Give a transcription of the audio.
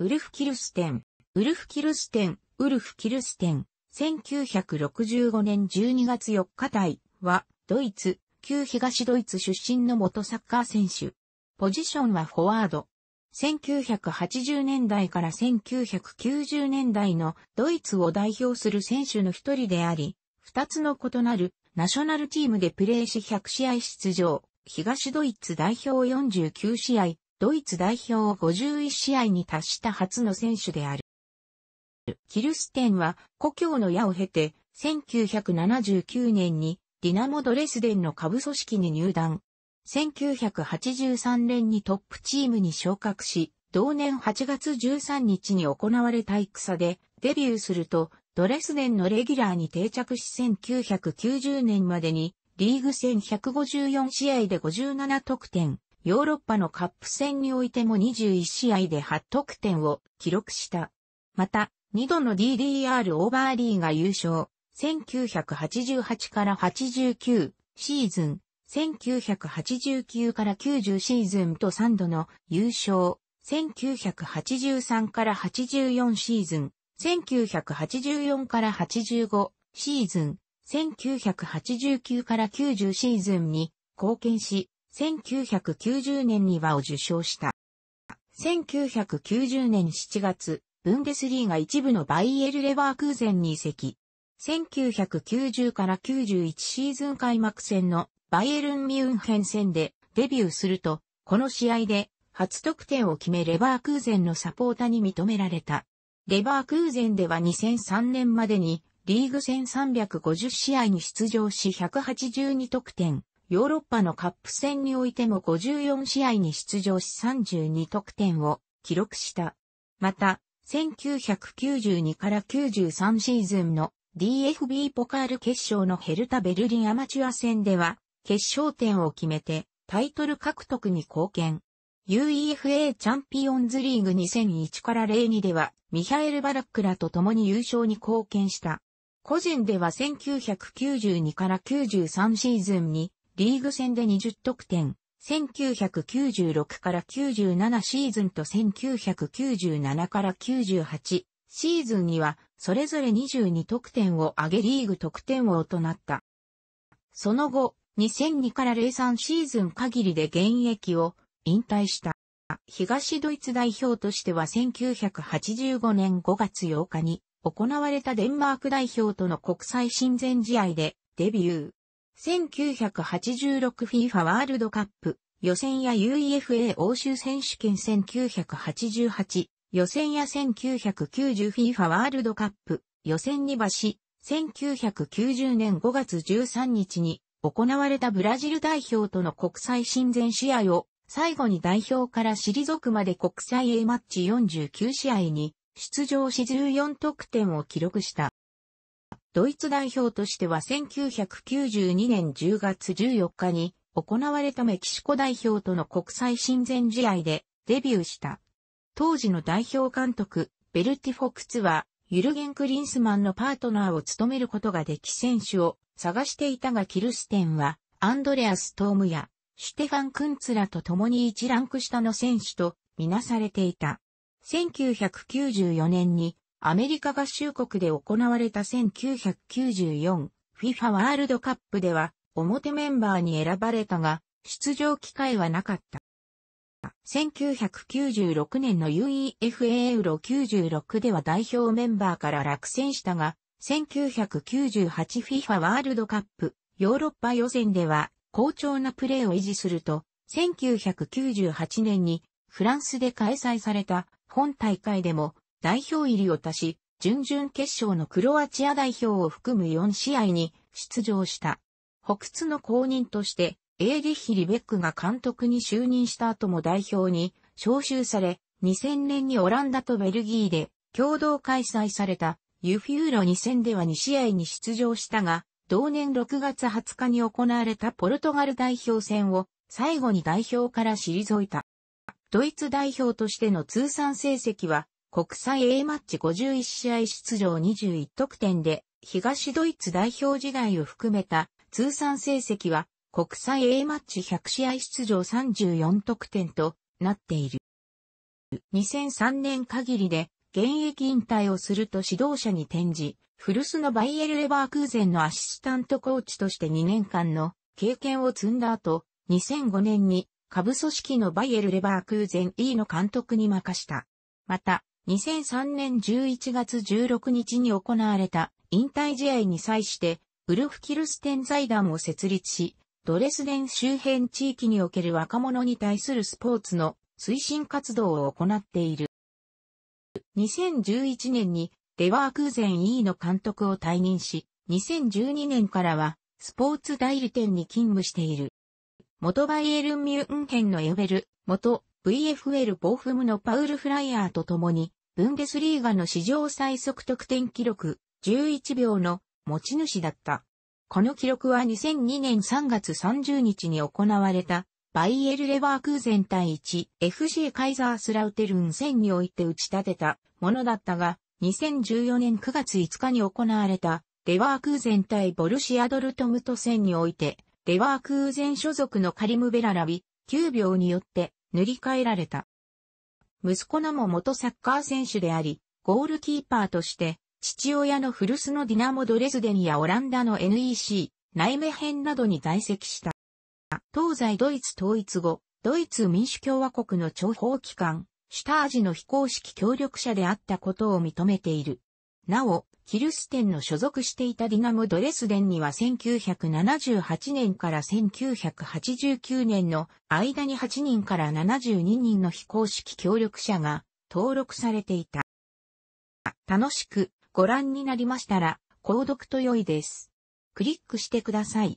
ウルフ・キルステン、ウルフ・キルステン、ウルフ・キルステン、1965年12月4日隊は、ドイツ、旧東ドイツ出身の元サッカー選手。ポジションはフォワード。1980年代から1990年代のドイツを代表する選手の一人であり、二つの異なるナショナルチームでプレーし100試合出場、東ドイツ代表49試合、ドイツ代表を51試合に達した初の選手である。キルステンは故郷の矢を経て1979年にディナモ・ドレスデンの下部組織に入団。1983年にトップチームに昇格し、同年8月13日に行われた戦でデビューすると、ドレスデンのレギュラーに定着し1990年までにリーグ戦154試合で57得点、ヨーロッパのカップ戦においても21試合で8得点を記録した。また、2度の DDR オーバーリーが優勝、1988から89シーズン、1989から90シーズンと3度の優勝、1983から84シーズン、1984から85シーズン、1989から90シーズンに貢献し、1990年にはを受賞した。1990年7月、ブンデスリーが一部のバイエル・レバークーゼンに移籍。1990から91シーズン開幕戦のバイエルン・ミュンヘン戦でデビューすると、この試合で初得点を決めレバークーゼンのサポーターに認められた。レバークーゼンでは2003年までにリーグ戦350試合に出場し182得点、ヨーロッパのカップ戦においても54試合に出場し32得点を記録した。また、1992から93シーズンの DFB ポカール決勝のヘルタ・ベルリンアマチュア戦では、決勝点を決めてタイトル獲得に貢献。UEFA チャンピオンズリーグ2001から02では、ミハエル・バラックらと共に優勝に貢献した。個人では1992から93シーズンに、リーグ戦で20得点、1996から97シーズンと1997から98シーズンにはそれぞれ22得点を上げリーグ得点王となった。その後、2002から03シーズン限りで現役を引退した。東ドイツ代表としては1985年5月8日に行われたデンマーク代表との国際親善試合でデビュー。1986FIFA ワールドカップ予選や UEFA 欧州選手権1988予選や 1990FIFA ワールドカップ予選にばし1990年5月13日に行われたブラジル代表との国際親善試合を最後に代表から退くまで国際 A マッチ49試合に出場し14得点を記録した。ドイツ代表としては1992年10月14日に行われたメキシコ代表との国際親善試合でデビューした。当時の代表監督、ベルティ・フォクツは、ユルゲン・クリンスマンのパートナーを務めることができ選手を探していたがキルステンは、アンドレアス・トームや、シュテファン・クンツらと共に1ランク下の選手とみなされていた。1994年にアメリカ合衆国で行われた1994 FIFA ワールドカップでは表メンバーに選ばれたが出場機会はなかった。1996年の UEFA ユーロ96では代表メンバーから落選したが、1998FIFA ワールドカップヨーロッパ予選では好調なプレーを維持すると、1998年にフランスで開催された本大会でも代表入りを足し、準々決勝のクロアチア代表を含む4試合に出場した。北津の後任として、エーリッヒ・リベックが監督に就任した後も代表に招集され、2000年にオランダとベルギーで共同開催されたユフューロ2000では2試合に出場したが、同年6月20日に行われたポルトガル代表戦を最後に代表から退いた。ドイツ代表としての通算成績は国際 A マッチ51試合出場21得点で、東ドイツ代表時代を含めた通算成績は、国際 A マッチ100試合出場34得点となっている。2003年限りで現役引退をすると指導者に転じ、古巣のバイエル・レバークーゼンのアシスタントコーチとして2年間の経験を積んだ後、2005年に下部組織のバイエル・レバークーゼン E の監督に任した。また、2003年11月16日に行われた引退試合に際して、ウルフ・キルステン財団を設立し、ドレスデン周辺地域における若者に対するスポーツの推進活動を行っている。2011年にデワークーゼン E の監督を退任し、2012年からはスポーツ代理店に勤務している。元バイエルン・ミュンヘンのエウベル、元 VFL ボフムのパウル・フライヤーと共にブンデスリーガの史上最速得点記録11秒の持ち主だった。この記録は2002年3月30日に行われたバイエル・レバークーゼン対 1FC カイザースラウテルン戦において打ち立てたものだったが、2014年9月5日に行われたレバークーゼン対ボルシアドルトムト戦において、レバークーゼン所属のカリム・ベララビ9秒によって塗り替えられた。息子のも元サッカー選手であり、ゴールキーパーとして、父親の古巣のディナモ・ドレスデンやオランダの NEC、内目編などに在籍した。東西ドイツ統一後、ドイツ民主共和国の諜報機関、シュタージの非公式協力者であったことを認めている。なお、キルステンの所属していたディナモ・ドレスデンには1978年から1989年の間に8人から72人の非公式協力者が登録されていた。楽しくご覧になりましたら、購読と良いです。クリックしてください。